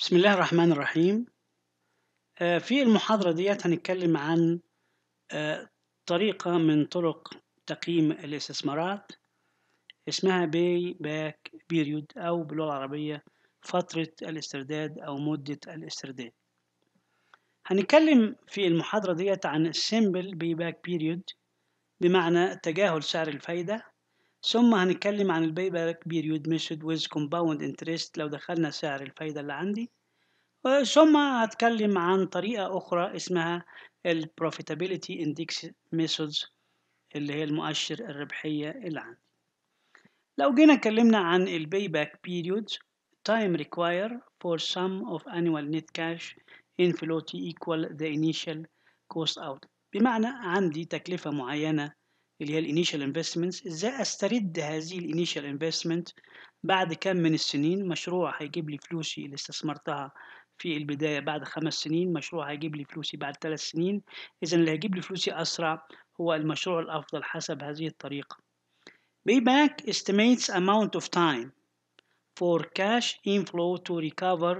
بسم الله الرحمن الرحيم آه، في المحاضرة ديت هنتكلم عن آه، طريقة من طرق تقييم الاستثمارات اسمها باي باك بيريود أو باللغة العربية فترة الاسترداد أو مدة الاسترداد هنتكلم في المحاضرة ديت عن السيمبل باي باك بيريود بمعنى تجاهل سعر الفايدة ثم هنتكلم عن الباي باك بيريود ميثود ويز كومباوند انترست لو دخلنا سعر الفايدة اللي عندي ثم هتكلم عن طريقة أخرى اسمها البروفيتابيليتي Profitability Index اللي هي المؤشر الربحية اللي عندي لو جينا اتكلمنا عن ال Payback Period Time required for sum of annual net cash inflow to equal the initial cost out بمعنى عندي تكلفة معينة اللي هي الانيشال انفستمنت ازاي استرد هذه الانيشال انفستمنت بعد كم من السنين مشروع هيجيب لي فلوسي اللي استثمرتها في البداية بعد خمس سنين مشروع هيجيب لي فلوسي بعد ثلاث سنين إذا اللي هيجيب لي فلوسي أسرع هو المشروع الأفضل حسب هذه الطريقة Payback estimates amount of time for cash inflow to recover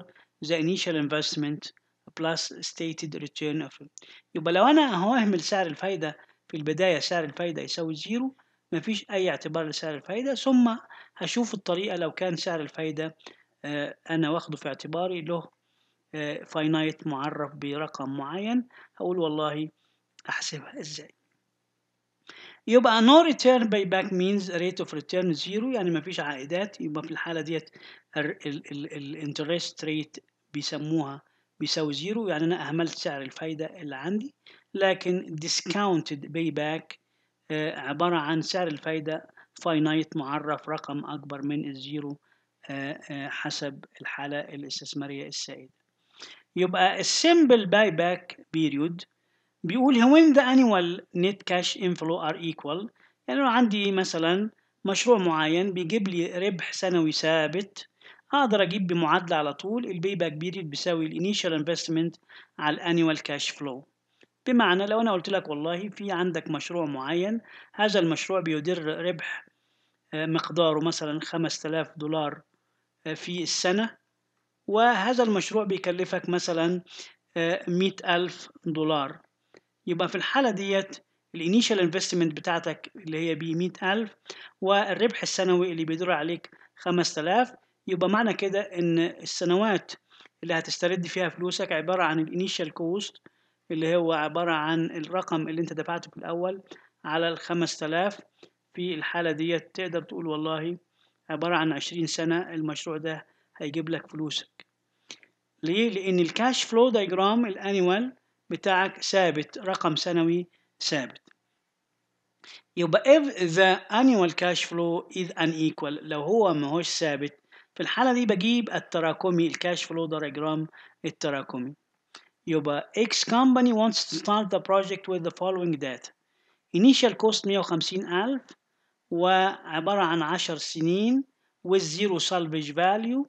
the initial investment plus stated return of يبقى لو أنا ههمل سعر الفايدة في البداية سعر الفايدة يساوي زيرو مفيش أي اعتبار لسعر الفايدة ثم هشوف الطريقة لو كان سعر الفايدة آه، أنا واخده في اعتباري له فاينايت آه، معرف برقم معين هقول والله أحسبها إزاي يبقى no return payback means rate of return zero يعني مفيش عائدات يبقى في الحالة ديت الانترست ريت بيسموها بيساوي زيرو يعني أنا أهملت سعر الفايدة اللي عندي لكن discounted باك آه، عبارة عن سعر الفايدة فاينايت معرف رقم أكبر من الزيرو آه، آه، حسب الحالة الاستثمارية السائدة يبقى السمبل باي باك بيريود بيقول when the annual net cash inflow are equal يعني لو عندي مثلا مشروع معين بيجيب لي ربح سنوي ثابت هقدر اجيب بمعادله على طول البي باك بيريد بيساوي الانيشال انفستمنت على الانيوال كاش فلو بمعنى لو انا قلت لك والله في عندك مشروع معين هذا المشروع بيدر ربح آه، مقداره مثلا 5000 دولار آه، في السنة وهذا المشروع بيكلفك مثلا آه، مئة ألف دولار يبقى في الحالة ديت الانيشال انفستمنت بتاعتك اللي هي بمئة ألف والربح السنوي اللي بيدر عليك 5000 يبقى معنى كده ان السنوات اللي هتسترد فيها فلوسك عبارة عن الانيشال كوست اللي هو عبارة عن الرقم اللي انت دفعته في الاول على الخمس تلاف في الحالة ديت تقدر تقول والله عبارة عن عشرين سنة المشروع ده هيجيب لك فلوسك ليه؟ لأن الكاش فلو دايجرام الأنيوال بتاعك ثابت رقم سنوي ثابت يبقى if the annual cash flow is unequal لو هو ما هوش ثابت في الحالة دي بجيب التراكمي الكاش فلو دايجرام التراكمي يبقى X company wants to start the project with the following data initial cost 150,000 وعبارة عن 10 سنين with zero salvage value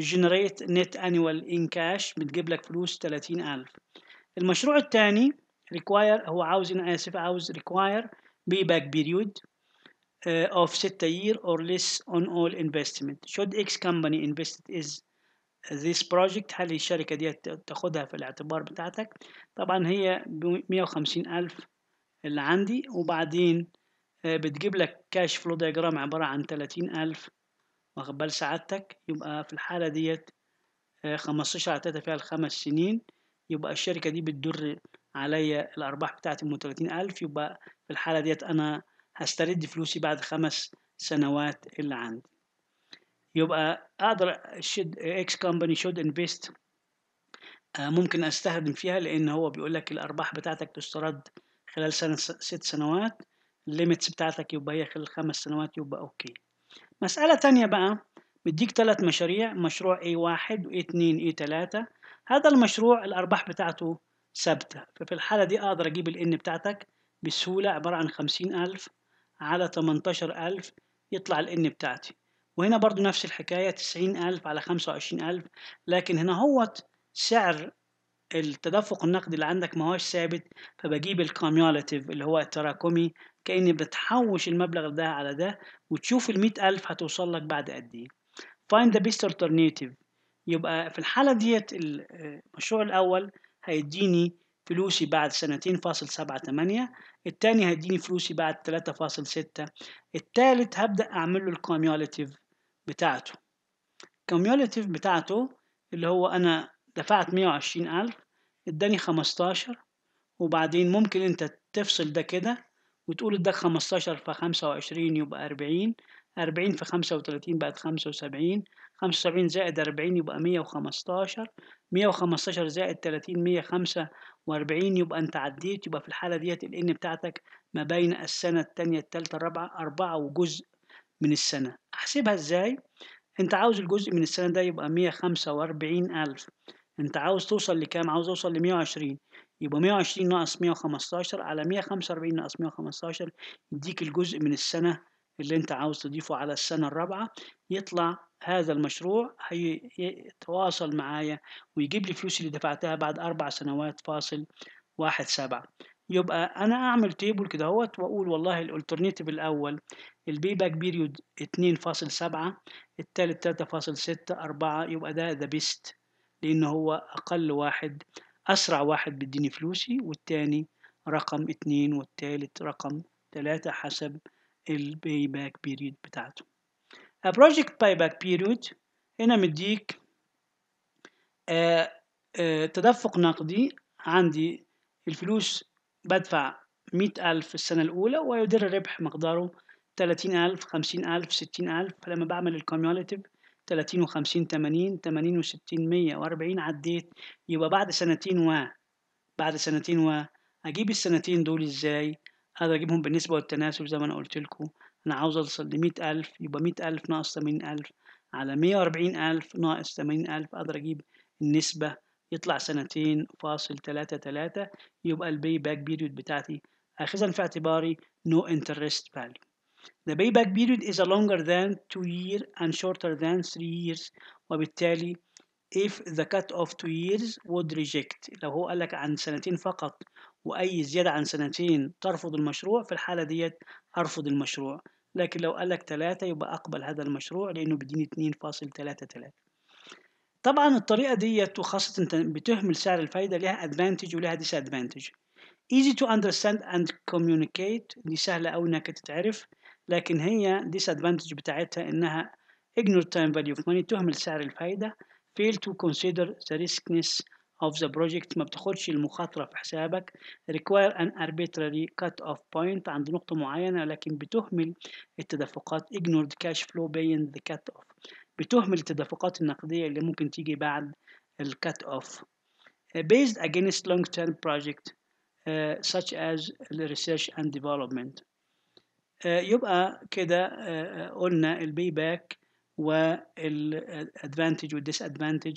generate net annual in cash بتجيب لك فلوس 30,000 المشروع الثاني require هو عاوز أنا آسف عاوز require payback period uh, of ستة year or less on all investment should X company invested is uh, this project هل الشركة دي تاخدها في الاعتبار بتاعتك طبعا هي مية وخمسين ألف اللي عندي وبعدين uh, بتجيب لك كاش فلو ديجرام عبارة عن تلاتين ألف واخد بال سعادتك يبقى في الحالة ديت uh, خمستاشر هتلاتة فيها الخمس سنين يبقى الشركة دي بتدر عليا الأرباح بتاعتي من تلاتين ألف يبقى في الحالة ديت أنا هسترد فلوسي بعد خمس سنوات اللي عندي يبقى اقدر شد اكس كومباني شود انفست ممكن استخدم فيها لان هو بيقول لك الارباح بتاعتك تسترد خلال سنه ست سنوات الليميتس بتاعتك يبقى هي خلال خمس سنوات يبقى اوكي مساله تانية بقى مديك ثلاث مشاريع مشروع A1 و A2 A3 هذا المشروع الأرباح بتاعته ثابتة ففي الحالة دي أقدر أجيب الان بتاعتك بسهولة عبارة عن خمسين ألف على 18000 يطلع الان بتاعتي وهنا برضو نفس الحكاية 90000 على 25000 لكن هنا هوت سعر التدفق النقدي اللي عندك ما هوش ثابت فبجيب الكوميولاتيف اللي هو التراكمي كأني بتحوش المبلغ ده على ده وتشوف ال ألف هتوصل لك بعد قد إيه find the best alternative يبقى في الحالة ديت آه، المشروع الأول هيديني فلوسي بعد سنتين فاصل سبعة تمانية التاني هيديني فلوسي بعد تلاتة فاصل ستة التالت هبدأ أعمل له الكوميوليتيف بتاعته الكوميوليتيف بتاعته اللي هو أنا دفعت مية وعشرين ألف اداني خمستاشر وبعدين ممكن أنت تفصل ده كده وتقول اداك خمستاشر في خمسة وعشرين يبقى أربعين أربعين في خمسة وتلاتين بقت خمسة وسبعين خمسة وسبعين زائد أربعين يبقى مية وخمستاشر مية وخمستاشر زائد تلاتين مية خمسة وأربعين يبقى أنت عديت يبقى في الحالة ديت الان بتاعتك ما بين السنة التانية التالتة الرابعة أربعة وجزء من السنة أحسبها إزاي؟ أنت عاوز الجزء من السنة ده يبقى مية خمسة وأربعين ألف أنت عاوز توصل لكام؟ عاوز أوصل لمية وعشرين يبقى مية وعشرين ناقص مية وخمستاشر على مية خمسة وأربعين ناقص مية وخمستاشر يديك الجزء من السنة اللي أنت عاوز تضيفه على السنة الرابعة يطلع هذا المشروع هيتواصل معايا ويجيب لي فلوس اللي دفعتها بعد أربع سنوات فاصل واحد سبعة يبقى أنا أعمل تيبل كده اهوت وأقول والله الألترنيتيف الأول باك بيريود اتنين فاصل سبعة التالت تلاتة فاصل ستة أربعة يبقى ده ذا بيست لأن هو أقل واحد أسرع واحد بيديني فلوسي والتاني رقم اتنين والتالت رقم تلاتة حسب الباي باك بيريود بتاعته project payback period هنا مديك آه، آه، تدفق نقدي عندي الفلوس بدفع مئة ألف السنة الأولى ويدر الربح مقداره تلاتين ألف خمسين ألف ستين ألف فلما بعمل الكوميوليتيف تلاتين وخمسين تمانين تمانين وستين مية وأربعين عديت يبقى بعد سنتين و بعد سنتين و أجيب السنتين دول إزاي؟ أقدر أجيبهم بالنسبة والتناسب زي ما أنا لكم أنا عاوز أوصل لمية ألف يبقى مية ألف ناقص تمانين ألف على مية وأربعين ألف ناقص تمانين ألف أقدر أجيب النسبة يطلع سنتين فاصل تلاتة تلاتة يبقى الباي باك بيريود بتاعتي آخذا في اعتباري نو انترست فاليو. The payback period is longer than two years and shorter than three years وبالتالي if the cut of two years would reject لو هو قالك عن سنتين فقط وأي زيادة عن سنتين ترفض المشروع في الحالة ديت أرفض المشروع لكن لو قال لك ثلاثة يبقى أقبل هذا المشروع لأنه بيديني 2.33 فاصل طبعا الطريقة ديت وخاصة أنت بتهمل سعر الفايدة ليها ادفانتج ولها ديس ادفانتج easy to understand and communicate دي سهلة أوي إنك تتعرف لكن هي ديس ادفانتج بتاعتها إنها ignore time value of money تهمل سعر الفايدة fail to consider the riskness of the project ما بتاخدش المخاطرة في حسابك require an arbitrary cut off point عند نقطة معينة لكن بتهمل التدفقات ignored cash flow being the cut off بتهمل التدفقات النقدية اللي ممكن تيجي بعد ال cut off based against long term project uh, such as research and development uh, يبقى كده uh, قلنا البي باك والادفانتج والديس ادفانتج